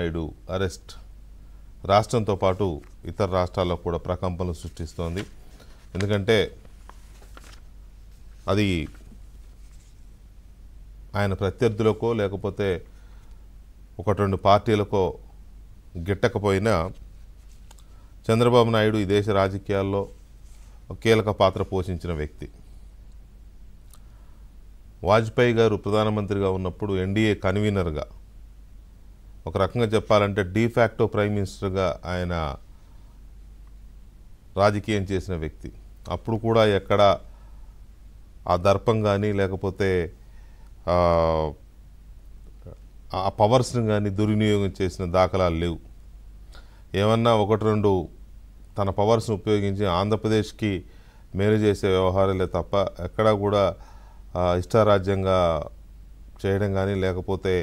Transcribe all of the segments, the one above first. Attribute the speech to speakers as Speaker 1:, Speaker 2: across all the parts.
Speaker 1: Naidu arrest రాష్ట్రంతో పాటు ఇతర రాష్ట్రాల్లో కూడా ప్రకంపనలు సృష్టిస్తోంది ఎందుకంటే అది ఆయన ప్రత్యర్థులకో లేకపోతే ఒకటి రెండు పార్టీలకో గిట్టకపోయినా చంద్రబాబు నాయుడు ఈ దేశ రాజకీయాల్లో కీలక పాత్ర పోషించిన వ్యక్తి వాజ్పేయి గారు ప్రధానమంత్రిగా ఉన్నప్పుడు ఎన్డీఏ కన్వీనర్గా ఒక రకంగా చెప్పాలంటే డీఫ్యాక్టో ప్రైమ్ మినిస్టర్గా ఆయన రాజకీయం చేసిన వ్యక్తి అప్పుడు కూడా ఎక్కడ ఆ దర్పం కానీ లేకపోతే ఆ పవర్స్ని కానీ దుర్వినియోగం చేసిన దాఖలాలు లేవు ఏమన్నా ఒకటి రెండు తన పవర్స్ని ఉపయోగించి ఆంధ్రప్రదేశ్కి మేలు చేసే వ్యవహారాలే తప్ప ఎక్కడా కూడా ఇష్టారాజ్యంగా చేయడం కానీ లేకపోతే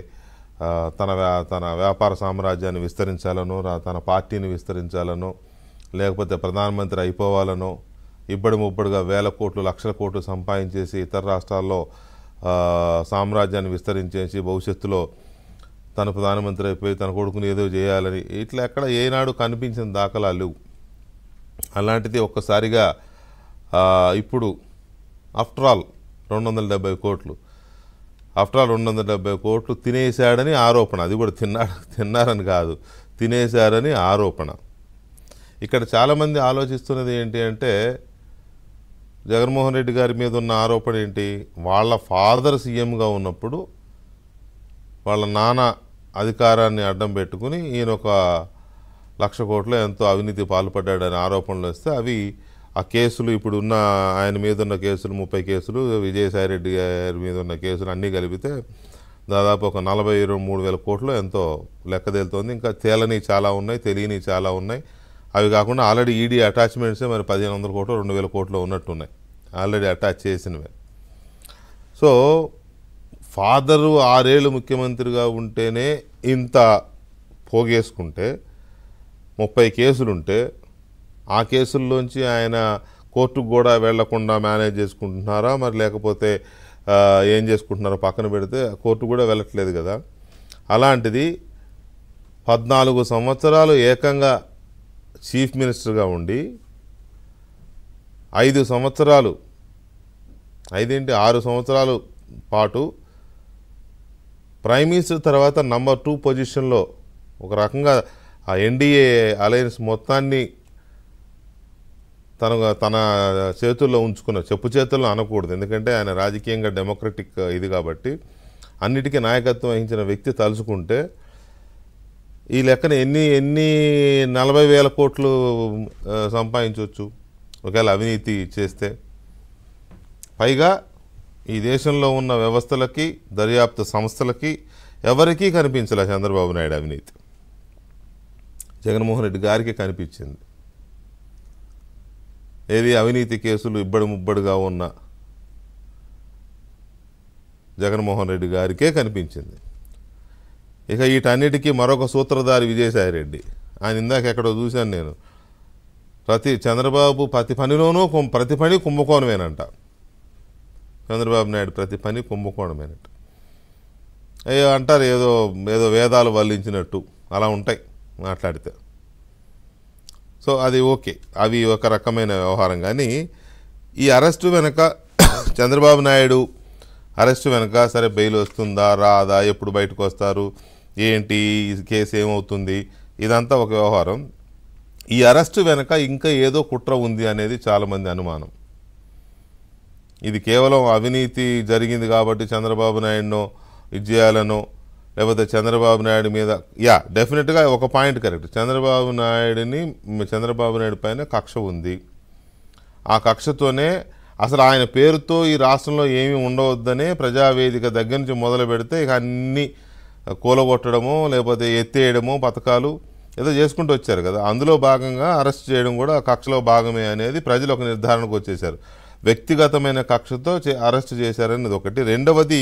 Speaker 1: తన తన వ్యాపార సామ్రాజ్యాన్ని విస్తరించాలనో తన పార్టీని విస్తరించాలనో లేకపోతే ప్రధానమంత్రి అయిపోవాలనో ఇబ్బడి ముబ్బడిగా వేల కోట్లు లక్షల కోట్లు సంపాదించేసి ఇతర రాష్ట్రాల్లో సామ్రాజ్యాన్ని విస్తరించేసి భవిష్యత్తులో తన ప్రధానమంత్రి అయిపోయి తన కొడుకుని ఏదో చేయాలని ఇట్లా ఎక్కడ ఏనాడు కనిపించిన దాఖలాలు అలాంటిది ఒక్కసారిగా ఇప్పుడు ఆఫ్టర్ ఆల్ రెండు వందల డెబ్బై కోట్లు ఆఫ్టర్ ఆల్ రెండు వందల డెబ్బై కోట్లు తినేశాడని ఆరోపణ అది కూడా తిన్నాడు తిన్నారని కాదు తినేశారని ఆరోపణ ఇక్కడ చాలామంది ఆలోచిస్తున్నది ఏంటి అంటే జగన్మోహన్ రెడ్డి గారి మీద ఉన్న ఆరోపణ ఏంటి వాళ్ళ ఫాదర్ సీఎంగా ఉన్నప్పుడు వాళ్ళ నాన్న అధికారాన్ని అడ్డం పెట్టుకుని ఈయన ఒక లక్ష కోట్లు ఎంతో అవినీతి పాల్పడ్డాడని ఆరోపణలు వస్తే అవి ఆ కేసులు ఇప్పుడు ఉన్న ఆయన మీద ఉన్న కేసులు ముప్పై కేసులు విజయసాయిరెడ్డి గారి మీద ఉన్న కేసులు అన్నీ కలిపితే దాదాపు ఒక నలభై మూడు వేల కోట్లు ఎంతో లెక్కదేలుతోంది ఇంకా తేలని చాలా ఉన్నాయి తెలియని చాలా ఉన్నాయి అవి కాకుండా ఆల్రెడీ ఈడీ అటాచ్మెంట్సే మరి పదిహేను వందల కోట్లు రెండు వేల కోట్లు ఉన్నట్టున్నాయి ఆల్రెడీ అటాచ్ చేసినవి సో ఫాదరు ఆరేళ్ళు ముఖ్యమంత్రిగా ఉంటేనే ఇంత పోగేసుకుంటే ముప్పై కేసులుంటే ఆ కేసుల్లోంచి ఆయన కోర్టుకు కూడా వెళ్లకుండా మేనేజ్ చేసుకుంటున్నారా మరి లేకపోతే ఏం చేసుకుంటున్నారో పక్కన పెడితే కోర్టు కూడా వెళ్ళట్లేదు కదా అలాంటిది పద్నాలుగు సంవత్సరాలు ఏకంగా చీఫ్ మినిస్టర్గా ఉండి ఐదు సంవత్సరాలు ఐదేంటి ఆరు సంవత్సరాలు పాటు ప్రైమ్ మినిస్టర్ తర్వాత నంబర్ టూ పొజిషన్లో ఒక రకంగా ఆ ఎన్డీఏ అలయన్స్ మొత్తాన్ని తన తన చేతుల్లో ఉంచుకున్న చెప్పు చేతుల్లో అనకూడదు ఎందుకంటే ఆయన రాజకీయంగా డెమోక్రటిక్ ఇది కాబట్టి అన్నిటికీ నాయకత్వం వహించిన వ్యక్తి తలుచుకుంటే ఈ లెక్కన ఎన్ని ఎన్ని నలభై వేల కోట్లు సంపాదించవచ్చు ఒకవేళ అవినీతి చేస్తే పైగా ఈ దేశంలో ఉన్న వ్యవస్థలకి దర్యాప్తు సంస్థలకి ఎవరికీ కనిపించలే చంద్రబాబు నాయుడు అవినీతి జగన్మోహన్ రెడ్డి గారికి కనిపించింది ఏది అవినీతి కేసులు ఇబ్బడి ముబ్బడిగా ఉన్న జగన్మోహన్ రెడ్డి గారికే కనిపించింది ఇక వీటన్నిటికీ మరొక సూత్రధారి విజయసాయిరెడ్డి ఆయన ఇందాక ఎక్కడో చూశాను నేను ప్రతి చంద్రబాబు ప్రతి పనిలోనూ ప్రతి పని కుంభకోణమేనంట చంద్రబాబు నాయుడు ప్రతి పని కుంభకోణమేనట అయ్యో అంటారు ఏదో ఏదో వేదాలు వల్లించినట్టు అలా ఉంటాయి మాట్లాడితే సో అది ఓకే అవి ఒక రకమైన వ్యవహారం కానీ ఈ అరెస్టు వెనక చంద్రబాబు నాయుడు అరెస్టు వెనక సరే బెయిల్ వస్తుందా రాదా ఎప్పుడు బయటకు వస్తారు ఏంటి కేసు ఏమవుతుంది ఇదంతా ఒక వ్యవహారం ఈ అరెస్టు వెనక ఇంకా ఏదో కుట్ర ఉంది అనేది చాలామంది అనుమానం ఇది కేవలం అవినీతి జరిగింది కాబట్టి చంద్రబాబు నాయుడునో విజయాలనో లేకపోతే చంద్రబాబు నాయుడు మీద యా డెఫినెట్గా ఒక పాయింట్ కరెక్ట్ చంద్రబాబు నాయుడిని చంద్రబాబు నాయుడు పైన కక్ష ఉంది ఆ కక్షతోనే అసలు ఆయన పేరుతో ఈ రాష్ట్రంలో ఏమీ ఉండవద్దనే ప్రజావేదిక దగ్గర నుంచి మొదలు పెడితే ఇక అన్నీ కూలగొట్టడము లేకపోతే ఎత్తేయడము పథకాలు ఏదో చేసుకుంటూ వచ్చారు కదా అందులో భాగంగా అరెస్ట్ చేయడం కూడా కక్షలో భాగమే అనేది ప్రజలు ఒక నిర్ధారణకు వచ్చేశారు వ్యక్తిగతమైన కక్షతో అరెస్ట్ చేశారనేది ఒకటి రెండవది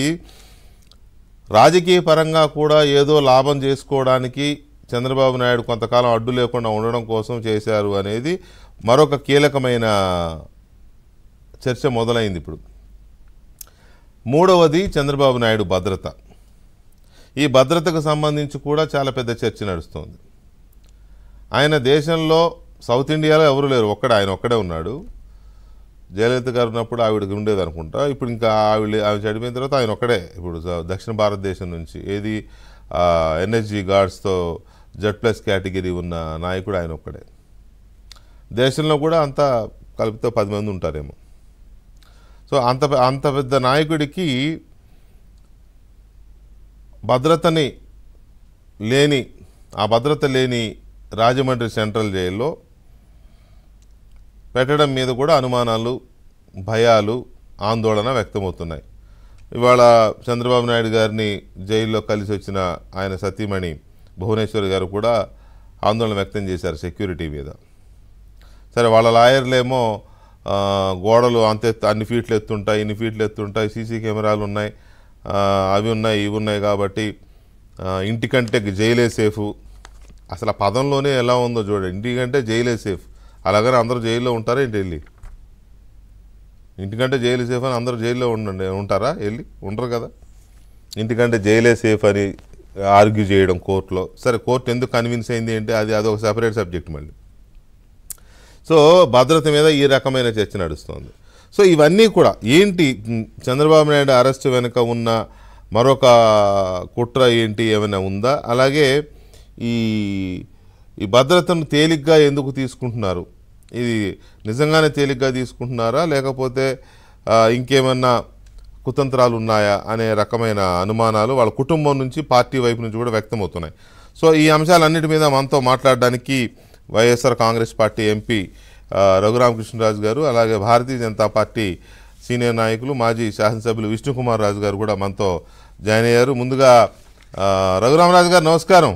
Speaker 1: రాజకీయ పరంగా కూడా ఏదో లాభం చేసుకోవడానికి చంద్రబాబు నాయుడు కొంతకాలం అడ్డు లేకుండా ఉండడం కోసం చేశారు అనేది మరొక కీలకమైన చర్చ మొదలైంది ఇప్పుడు మూడవది చంద్రబాబు నాయుడు భద్రత ఈ భద్రతకు సంబంధించి కూడా చాలా పెద్ద చర్చ నడుస్తుంది ఆయన దేశంలో సౌత్ ఇండియాలో ఎవరు లేరు ఒక్కడ ఆయన ఒక్కడే ఉన్నాడు జయలలిత గారు ఉన్నప్పుడు ఆవిడకి ఉండేది అనుకుంటా ఇప్పుడు ఇంకా ఆవిడ ఆమె చనిపోయిన తర్వాత ఆయన ఒక్కడే ఇప్పుడు దక్షిణ భారతదేశం నుంచి ఏది ఎన్ఎస్జి గార్డ్స్తో జడ్ ప్లస్ కేటగిరీ ఉన్న నాయకుడు ఆయన ఒక్కడే దేశంలో కూడా అంత కలిపితే పది మంది ఉంటారేమో సో అంత అంత పెద్ద నాయకుడికి భద్రతని లేని ఆ భద్రత లేని రాజమండ్రి సెంట్రల్ జైల్లో పెట్టడం మీద కూడా అనుమానాలు భయాలు ఆందోళన వ్యక్తమవుతున్నాయి ఇవాళ చంద్రబాబు నాయుడు గారిని జైల్లో కలిసి వచ్చిన ఆయన సతీమణి భువనేశ్వర్ గారు కూడా ఆందోళన వ్యక్తం చేశారు సెక్యూరిటీ మీద సరే వాళ్ళ లాయర్లేమో గోడలు ఎత్తు అన్ని ఫీట్లు ఎత్తుంటాయి ఇన్ని ఫీట్లు ఎత్తుంటాయి సీసీ కెమెరాలు ఉన్నాయి అవి ఉన్నాయి ఇవి ఉన్నాయి కాబట్టి ఇంటికంటే జైలే సేఫ్ అసలు ఆ పదంలోనే ఎలా ఉందో చూడండి ఇంటికంటే జైలే సేఫ్ అలాగని అందరూ జైల్లో ఉంటారా ఏంటి వెళ్ళి ఇంటికంటే జైలు సేఫ్ అని అందరూ జైల్లో ఉండండి ఉంటారా వెళ్ళి ఉండరు కదా ఇంటికంటే జైలే సేఫ్ అని ఆర్గ్యూ చేయడం కోర్టులో సరే కోర్టు ఎందుకు కన్విన్స్ అయింది ఏంటి అది అదొక సపరేట్ సబ్జెక్ట్ మళ్ళీ సో భద్రత మీద ఈ రకమైన చర్చ నడుస్తుంది సో ఇవన్నీ కూడా ఏంటి చంద్రబాబు నాయుడు అరెస్ట్ వెనుక ఉన్న మరొక కుట్ర ఏంటి ఏమైనా ఉందా అలాగే ఈ ఈ భద్రతను తేలిగ్గా ఎందుకు తీసుకుంటున్నారు ఇది నిజంగానే తేలిగ్గా తీసుకుంటున్నారా లేకపోతే ఇంకేమన్నా కుతంత్రాలు ఉన్నాయా అనే రకమైన అనుమానాలు వాళ్ళ కుటుంబం నుంచి పార్టీ వైపు నుంచి కూడా వ్యక్తమవుతున్నాయి సో ఈ అంశాలన్నిటి మీద మనతో మాట్లాడడానికి వైఎస్ఆర్ కాంగ్రెస్ పార్టీ ఎంపీ రఘురామకృష్ణరాజు గారు అలాగే భారతీయ జనతా పార్టీ సీనియర్ నాయకులు మాజీ శాసనసభ్యులు విష్ణుకుమార్ రాజు గారు కూడా మనతో జాయిన్ అయ్యారు ముందుగా రఘురామరాజు గారు నమస్కారం